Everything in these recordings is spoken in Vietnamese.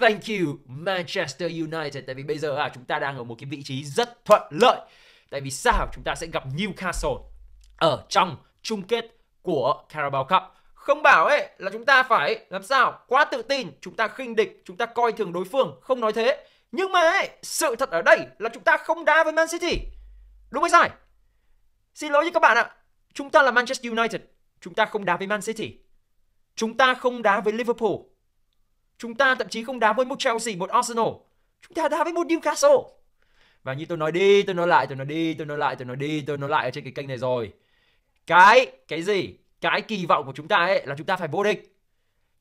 Thank you Manchester United tại vì bây giờ à chúng ta đang ở một cái vị trí rất thuận lợi. Tại vì sao chúng ta sẽ gặp Newcastle ở trong chung kết của Carabao Cup. Không bảo ấy là chúng ta phải làm sao? Quá tự tin, chúng ta khinh địch, chúng ta coi thường đối phương, không nói thế. Nhưng mà ấy, sự thật ở đây là chúng ta không đá với Man City. Đúng hay sai? Xin lỗi với các bạn ạ. Chúng ta là Manchester United, chúng ta không đá với Man City. Chúng ta không đá với Liverpool Chúng ta thậm chí không đá với một Chelsea, một Arsenal. Chúng ta đá với một Newcastle. Và như tôi nói đi, tôi nói lại, tôi nói đi, tôi nói lại, tôi nói đi, tôi nói lại ở trên cái kênh này rồi. Cái, cái gì? Cái kỳ vọng của chúng ta ấy là chúng ta phải vô địch.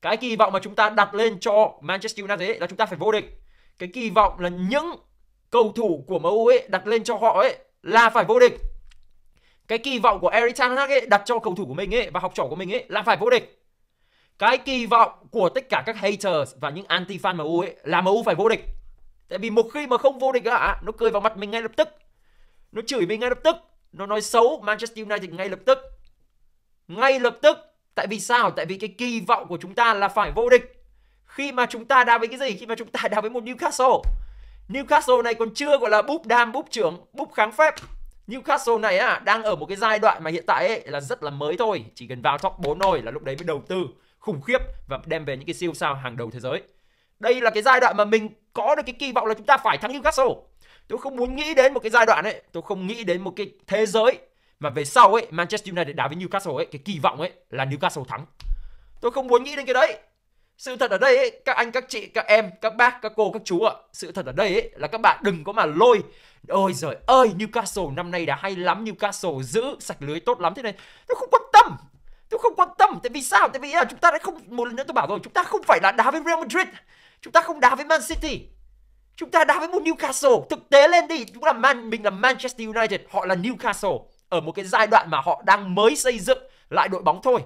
Cái kỳ vọng mà chúng ta đặt lên cho Manchester United ấy là chúng ta phải vô địch. Cái kỳ vọng là những cầu thủ của MU ấy đặt lên cho họ ấy là phải vô địch. Cái kỳ vọng của Eric Ten Hag ấy đặt cho cầu thủ của mình ấy và học trò của mình ấy là phải vô địch cái kỳ vọng của tất cả các haters và những anti fan MU ấy là MU phải vô địch. Tại vì một khi mà không vô địch ạ, nó cười vào mặt mình ngay lập tức. Nó chửi mình ngay lập tức, nó nói xấu Manchester United ngay lập tức. Ngay lập tức. Tại vì sao? Tại vì cái kỳ vọng của chúng ta là phải vô địch. Khi mà chúng ta đá với cái gì? Khi mà chúng ta đá với một Newcastle. Newcastle này còn chưa gọi là búp đam, búp trưởng, búp kháng phép. Newcastle này á đang ở một cái giai đoạn mà hiện tại ấy, là rất là mới thôi. Chỉ cần vào top 4 thôi là lúc đấy mới đầu tư khủng khiếp và đem về những cái siêu sao hàng đầu thế giới. Đây là cái giai đoạn mà mình có được cái kỳ vọng là chúng ta phải thắng Newcastle. Tôi không muốn nghĩ đến một cái giai đoạn ấy, tôi không nghĩ đến một cái thế giới mà về sau ấy Manchester United đá với Newcastle ấy, cái kỳ vọng ấy là Newcastle thắng. Tôi không muốn nghĩ đến cái đấy. Sự thật ở đây ấy, các anh, các chị, các em, các bác, các cô, các chú ạ. sự thật ở đây ấy, là các bạn đừng có mà lôi. Ôi giời ơi, Newcastle năm nay đã hay lắm, Newcastle giữ sạch lưới tốt lắm thế này. Tôi không quan tâm, Tôi không quan tâm tại vì sao? Tại vì à, chúng ta đã không một lần nữa tôi bảo rồi, chúng ta không phải là đá với Real Madrid. Chúng ta không đá với Man City. Chúng ta đá với một Newcastle. Thực tế lên đi, chúng là Man mình là Manchester United, họ là Newcastle ở một cái giai đoạn mà họ đang mới xây dựng lại đội bóng thôi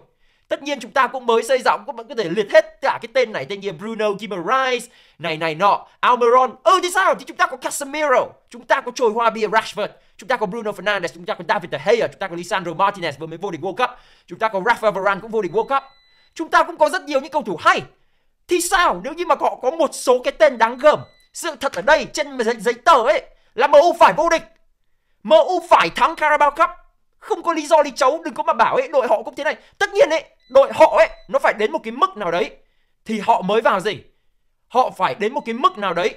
tất nhiên chúng ta cũng mới xây giọng cũng vẫn có thể liệt hết cả cái tên này tên như Bruno Guimaraes này này nọ Almiron ừ thì sao thì chúng ta có Casemiro chúng ta có trồi hoa bia Rashford chúng ta có Bruno Fernandes chúng ta có David De Gea chúng ta có Lisandro Martinez vừa mới vô địch World Cup chúng ta có Rafael Varane cũng vô địch World Cup chúng ta cũng có rất nhiều những cầu thủ hay thì sao nếu như mà họ có một số cái tên đáng gờm sự thật ở đây trên giấy, giấy tờ ấy là MU phải vô địch MU phải thắng Carabao Cup không có lý do lý chấu đừng có mà bảo ấy đội họ cũng thế này tất nhiên ấy đội họ ấy nó phải đến một cái mức nào đấy thì họ mới vào gì họ phải đến một cái mức nào đấy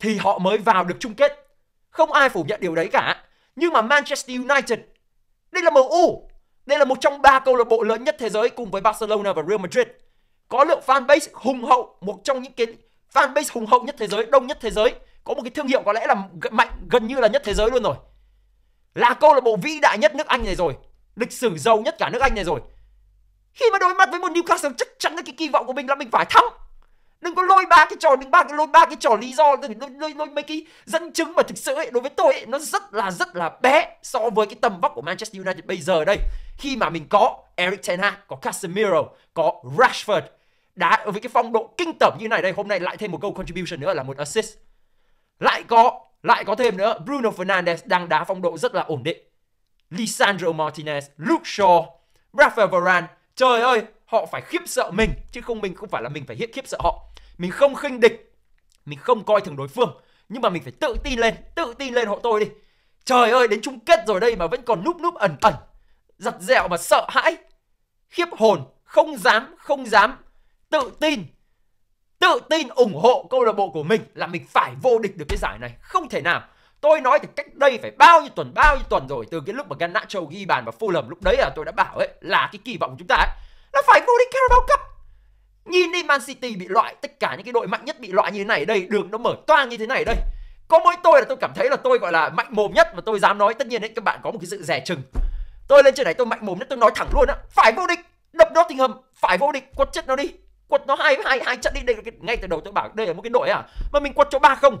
thì họ mới vào được chung kết không ai phủ nhận điều đấy cả nhưng mà Manchester United đây là MU đây là một trong ba câu lạc bộ lớn nhất thế giới cùng với Barcelona và Real Madrid có lượng fanbase hùng hậu một trong những cái fanbase hùng hậu nhất thế giới đông nhất thế giới có một cái thương hiệu có lẽ là mạnh gần như là nhất thế giới luôn rồi là câu lạc bộ vĩ đại nhất nước Anh này rồi, lịch sử giàu nhất cả nước Anh này rồi. Khi mà đối mặt với một Newcastle chắc chắn là cái kỳ vọng của mình là mình phải thắng. Đừng có lôi ba cái trò, đừng ba cái lôi ba cái trò lý do, đừng lôi, lôi, lôi mấy cái dẫn chứng mà thực sự ấy, đối với tôi ấy, nó rất là rất là bé so với cái tầm vóc của Manchester United bây giờ đây. Khi mà mình có Eric Ten Hag, có Casemiro, có Rashford đá với cái phong độ kinh tởm như này đây, hôm nay lại thêm một câu contribution nữa là một assist. Lại có lại có thêm nữa, Bruno Fernandes đang đá phong độ rất là ổn định. Lisandro Martinez, Luke Shaw, Rafael Varane. Trời ơi, họ phải khiếp sợ mình, chứ không mình không phải là mình phải hiện khiếp sợ họ. Mình không khinh địch, mình không coi thường đối phương, nhưng mà mình phải tự tin lên, tự tin lên họ tôi đi. Trời ơi, đến chung kết rồi đây mà vẫn còn núp núp ẩn ẩn, giặt dẹo mà sợ hãi. Khiếp hồn, không dám, không dám, tự tin, tự tin ủng hộ câu lạc bộ của mình là mình phải vô địch được cái giải này không thể nào tôi nói từ cách đây phải bao nhiêu tuần bao nhiêu tuần rồi từ cái lúc mà Garnacho ghi bàn và Fulham lúc đấy là tôi đã bảo ấy là cái kỳ vọng của chúng ta ấy là phải vô địch Carabao Cup nhìn đi Man City bị loại tất cả những cái đội mạnh nhất bị loại như thế này đây đường nó mở toang như thế này đây có mỗi tôi là tôi cảm thấy là tôi gọi là mạnh mồm nhất mà tôi dám nói tất nhiên đấy các bạn có một cái sự rẻ chừng tôi lên trên này tôi mạnh mồm nhất tôi nói thẳng luôn á phải vô địch đập Nottingham phải vô địch quất chết nó đi quật nó hai hai hai trận đi đây ngay từ đầu tôi bảo đây là một cái đội à mà mình quật cho ba không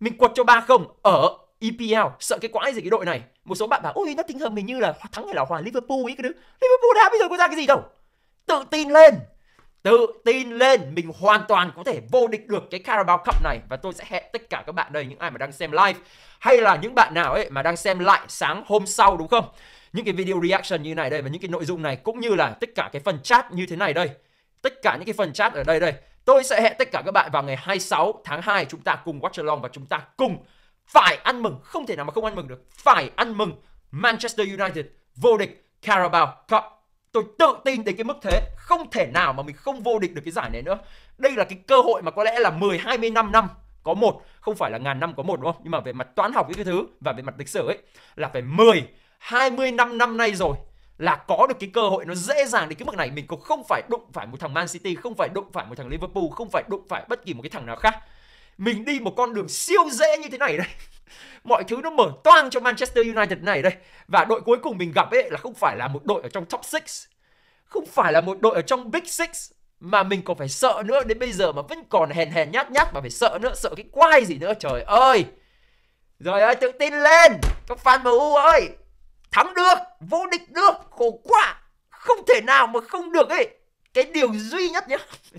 mình quật cho ba không ở EPL sợ cái quái gì cái đội này một số bạn bảo ui nó tính hợp mình như là thắng hay là hòa Liverpool ấy cái đứa Liverpool đã bây giờ có ra cái gì đâu tự tin lên tự tin lên mình hoàn toàn có thể vô địch được cái Carabao Cup này và tôi sẽ hẹn tất cả các bạn đây những ai mà đang xem live hay là những bạn nào ấy mà đang xem lại sáng hôm sau đúng không những cái video reaction như này đây và những cái nội dung này cũng như là tất cả cái phần chat như thế này đây tất cả những cái phần chat ở đây đây. Tôi sẽ hẹn tất cả các bạn vào ngày 26 tháng 2 chúng ta cùng watch along và chúng ta cùng phải ăn mừng, không thể nào mà không ăn mừng được. Phải ăn mừng Manchester United vô địch Carabao Cup. Tôi tự tin đến cái mức thế, không thể nào mà mình không vô địch được cái giải này nữa. Đây là cái cơ hội mà có lẽ là 10 25 năm năm có một, không phải là ngàn năm có một đúng không? Nhưng mà về mặt toán học cái thứ và về mặt lịch sử ấy là phải 10 25 năm nay rồi là có được cái cơ hội nó dễ dàng đến cái mức này mình cũng không phải đụng phải một thằng Man City, không phải đụng phải một thằng Liverpool, không phải đụng phải bất kỳ một cái thằng nào khác. Mình đi một con đường siêu dễ như thế này đây. Mọi thứ nó mở toang cho Manchester United này đây. Và đội cuối cùng mình gặp ấy là không phải là một đội ở trong top 6, không phải là một đội ở trong Big Six mà mình còn phải sợ nữa đến bây giờ mà vẫn còn hèn hèn nhát nhát mà phải sợ nữa, sợ cái quai gì nữa trời ơi. Rồi ơi tự tin lên, các fan MU ơi thắng được vô địch được khổ quá không thể nào mà không được ấy cái điều duy nhất nhá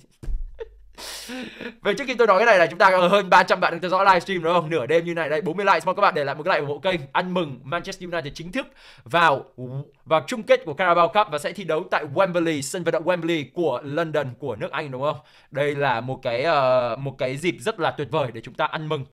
Về trước khi tôi nói cái này là chúng ta có hơn 300 bạn đang theo dõi livestream đúng không? Nửa đêm như này đây, 40 like mong các bạn để lại một cái like ủng hộ kênh. Ăn mừng Manchester United chính thức vào vào chung kết của Carabao Cup và sẽ thi đấu tại Wembley, sân vận động Wembley của London của nước Anh đúng không? Đây là một cái uh, một cái dịp rất là tuyệt vời để chúng ta ăn mừng